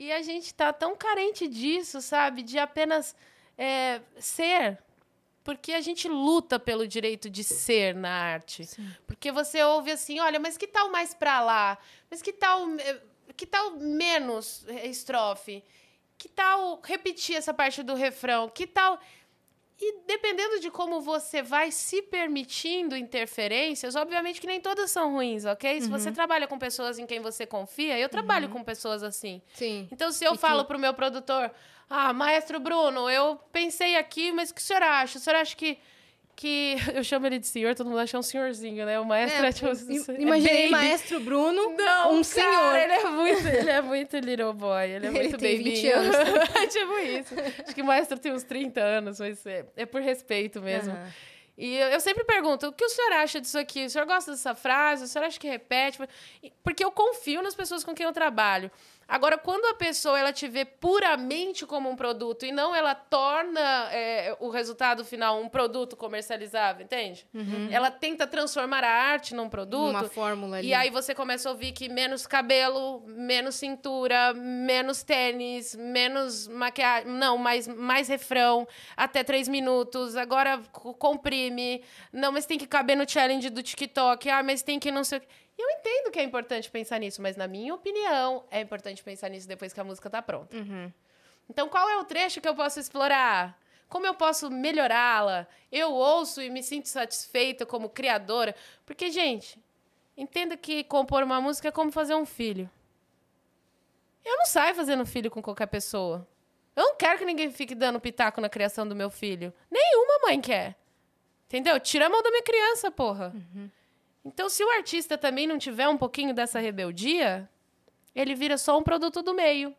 E a gente tá tão carente disso, sabe? De apenas é, ser. Porque a gente luta pelo direito de ser na arte. Sim. Porque você ouve assim, olha, mas que tal mais pra lá? Mas que tal, eh, que tal menos eh, estrofe? Que tal repetir essa parte do refrão? Que tal e dependendo de como você vai se permitindo interferências, obviamente que nem todas são ruins, ok? Uhum. Se você uhum. trabalha com pessoas em quem você confia, eu trabalho uhum. com pessoas assim. Sim. Então, se eu e falo que... pro meu produtor, ah, maestro Bruno, eu pensei aqui, mas o que o senhor acha? O senhor acha que que eu chamo ele de senhor, todo mundo acha um senhorzinho, né? O maestro é, é tipo. Assim, Imaginei é maestro Bruno, não, um cara, senhor. Ele é muito é muito little boy, ele é muito ele baby. tipo isso. Acho que o maestro tem uns 30 anos, mas é, é por respeito mesmo. Uhum. E eu, eu, sempre pergunto, o que o senhor acha disso aqui? O senhor gosta dessa frase? O senhor acha que repete? Porque eu confio nas pessoas com quem eu trabalho. Agora, quando a pessoa ela te vê puramente como um produto e não ela torna é, o resultado final um produto comercializável, entende? Uhum. Ela tenta transformar a arte num produto. Uma fórmula ali. E aí você começa a ouvir que menos cabelo, menos cintura, menos tênis, menos maquiagem. Não, mais, mais refrão, até três minutos. Agora comprime time. Não, mas tem que caber no challenge do TikTok. Ah, mas tem que não sei o Eu entendo que é importante pensar nisso, mas na minha opinião, é importante pensar nisso depois que a música tá pronta. Uhum. Então, qual é o trecho que eu posso explorar? Como eu posso melhorá-la? Eu ouço e me sinto satisfeita como criadora. Porque, gente, entenda que compor uma música é como fazer um filho. Eu não saio fazendo filho com qualquer pessoa. Eu não quero que ninguém fique dando pitaco na criação do meu filho. Nenhuma mãe quer. Entendeu? Tira a mão da minha criança, porra. Uhum. Então, se o artista também não tiver um pouquinho dessa rebeldia, ele vira só um produto do meio.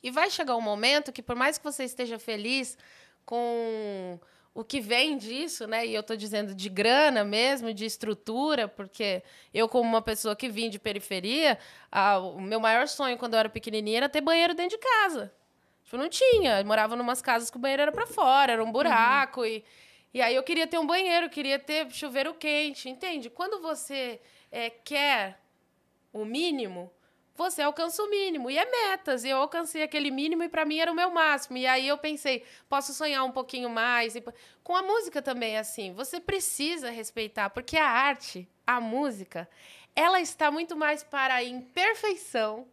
E vai chegar um momento que, por mais que você esteja feliz com o que vem disso, né? E eu estou dizendo de grana mesmo, de estrutura, porque eu, como uma pessoa que vim de periferia, a, o meu maior sonho quando eu era pequenininha era ter banheiro dentro de casa. Tipo, não tinha. Eu morava em umas casas que o banheiro era para fora, era um buraco. Uhum. E, e aí eu queria ter um banheiro, queria ter chuveiro quente, entende? Quando você é, quer o mínimo, você alcança o mínimo. E é metas. E eu alcancei aquele mínimo e para mim era o meu máximo. E aí eu pensei, posso sonhar um pouquinho mais. E... Com a música também é assim. Você precisa respeitar, porque a arte, a música, ela está muito mais para a imperfeição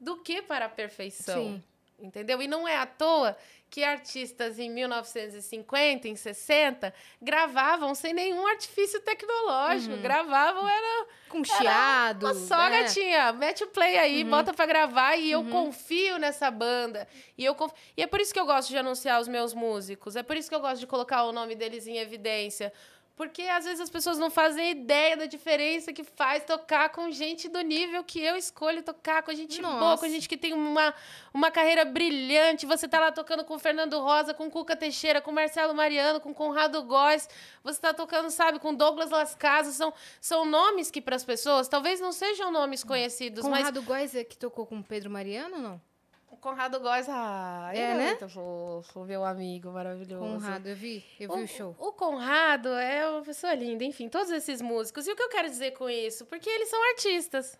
do que para a perfeição. Sim entendeu? E não é à toa que artistas em 1950, em 60, gravavam sem nenhum artifício tecnológico, uhum. gravavam era com chiado. Era uma só né? gatinha, mete o play aí, uhum. bota para gravar e uhum. eu confio nessa banda. E eu conf... e é por isso que eu gosto de anunciar os meus músicos, é por isso que eu gosto de colocar o nome deles em evidência, porque às vezes as pessoas não fazem ideia da diferença que faz tocar com gente do nível que eu escolho tocar, com gente Nossa. boa, com gente que tem uma, uma carreira brilhante. Você tá lá tocando com o Fernando Rosa, com Cuca Teixeira, com Marcelo Mariano, com Conrado Góes. Você tá tocando, sabe, com Douglas Las Casas. São, são nomes que para as pessoas talvez não sejam nomes conhecidos, Conrado mas Conrado Góes é que tocou com Pedro Mariano, não? O Conrado Góes, ah, é, é, né? muito fofo, meu amigo maravilhoso. Conrado, eu vi, eu vi o, o show. O Conrado é uma pessoa linda, enfim, todos esses músicos. E o que eu quero dizer com isso? Porque eles são artistas.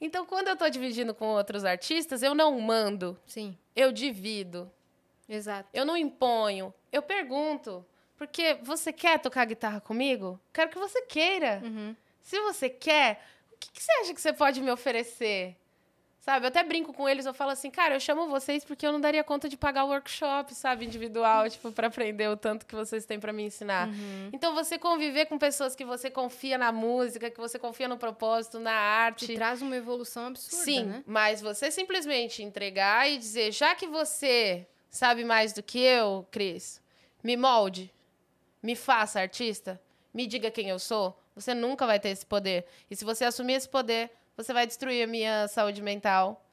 Então, quando eu tô dividindo com outros artistas, eu não mando. Sim. Eu divido. Exato. Eu não imponho. Eu pergunto. Porque você quer tocar guitarra comigo? Quero que você queira. Uhum. Se você quer, o que, que você acha que você pode me oferecer? Sabe? Eu até brinco com eles, eu falo assim, cara, eu chamo vocês porque eu não daria conta de pagar o workshop, sabe, individual, uhum. tipo, para aprender o tanto que vocês têm para me ensinar. Uhum. Então, você conviver com pessoas que você confia na música, que você confia no propósito, na arte. Te traz uma evolução absurda. Sim, né? mas você simplesmente entregar e dizer, já que você sabe mais do que eu, Cris, me molde, me faça artista, me diga quem eu sou. Você nunca vai ter esse poder. E se você assumir esse poder, você vai destruir a minha saúde mental.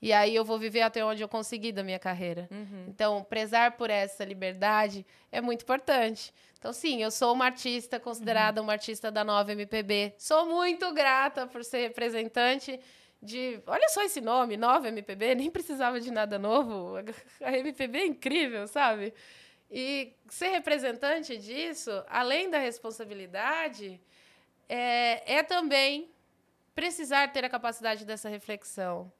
E aí eu vou viver até onde eu consegui da minha carreira. Uhum. Então, prezar por essa liberdade é muito importante. Então, sim, eu sou uma artista considerada uhum. uma artista da nova MPB. Sou muito grata por ser representante de. Olha só esse nome, nova MPB, nem precisava de nada novo. A MPB é incrível, sabe? E ser representante disso, além da responsabilidade, é, é também precisar ter a capacidade dessa reflexão.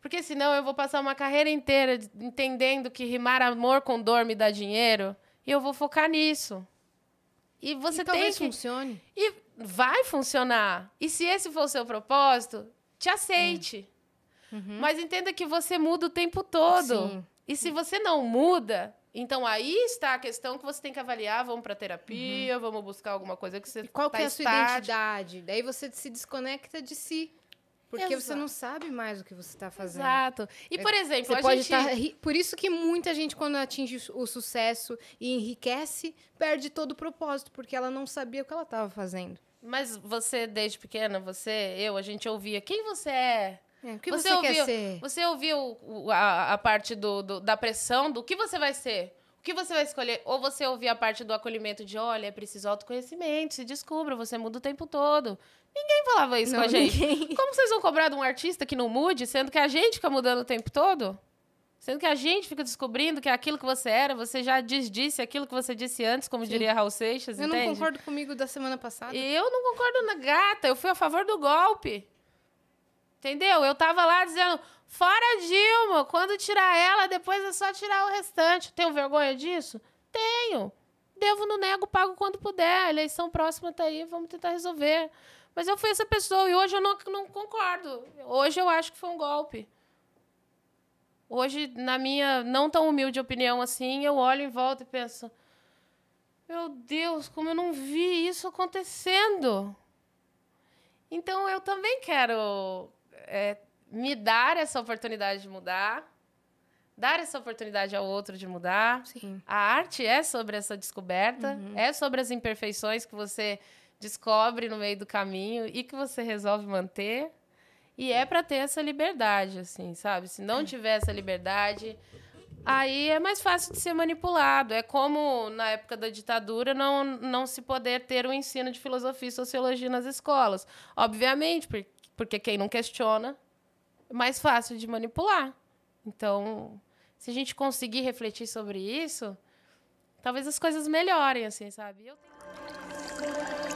Porque senão eu vou passar uma carreira inteira entendendo que rimar amor com dor me dá dinheiro e eu vou focar nisso. E você e tem talvez que... funcione. E vai funcionar. E se esse for o seu propósito, te aceite. É. Uhum. Mas entenda que você muda o tempo todo. Sim. E se você não muda, então aí está a questão que você tem que avaliar, vamos para terapia, uhum. vamos buscar alguma coisa que você e qual tá que é a sua estágio. identidade? Daí você se desconecta de si. Porque Exato. você não sabe mais o que você está fazendo. Exato. E, é, por exemplo, você a pode gente... Tá por isso que muita gente, quando atinge o sucesso e enriquece, perde todo o propósito, porque ela não sabia o que ela estava fazendo. Mas você, desde pequena, você, eu, a gente ouvia, quem você é? É, o que você, você ouviu, quer ser? Você ouviu a, a parte do, do, da pressão do que você vai ser? O que você vai escolher? Ou você ouvir a parte do acolhimento de, olha, é preciso autoconhecimento, se descubra, você muda o tempo todo. Ninguém falava isso não, com a gente. Ninguém. Como vocês vão cobrar de um artista que não mude, sendo que a gente fica mudando o tempo todo? Sendo que a gente fica descobrindo que aquilo que você era, você já desdisse aquilo que você disse antes, como Sim. diria Raul Seixas, Eu entende? não concordo comigo da semana passada. Eu não concordo na gata, eu fui a favor do golpe. Entendeu? Eu tava lá dizendo, fora Dilma, quando tirar ela, depois é só tirar o restante. Tenho vergonha disso? Tenho. Devo no nego, pago quando puder. A eleição próxima tá aí, vamos tentar resolver. Mas eu fui essa pessoa e hoje eu não, não concordo. Hoje eu acho que foi um golpe. Hoje, na minha não tão humilde opinião assim, eu olho em volta e penso: Meu Deus, como eu não vi isso acontecendo. Então eu também quero é, me dar essa oportunidade de mudar, dar essa oportunidade ao outro de mudar. Sim. A arte é sobre essa descoberta, uhum. é sobre as imperfeições que você descobre no meio do caminho e que você resolve manter. E é para ter essa liberdade, assim, sabe? Se não é. tiver essa liberdade, aí é mais fácil de ser manipulado. É como na época da ditadura não, não se poder ter o um ensino de filosofia e sociologia nas escolas. Obviamente, porque porque quem não questiona é mais fácil de manipular. Então, se a gente conseguir refletir sobre isso, talvez as coisas melhorem, assim, sabe? Eu tenho...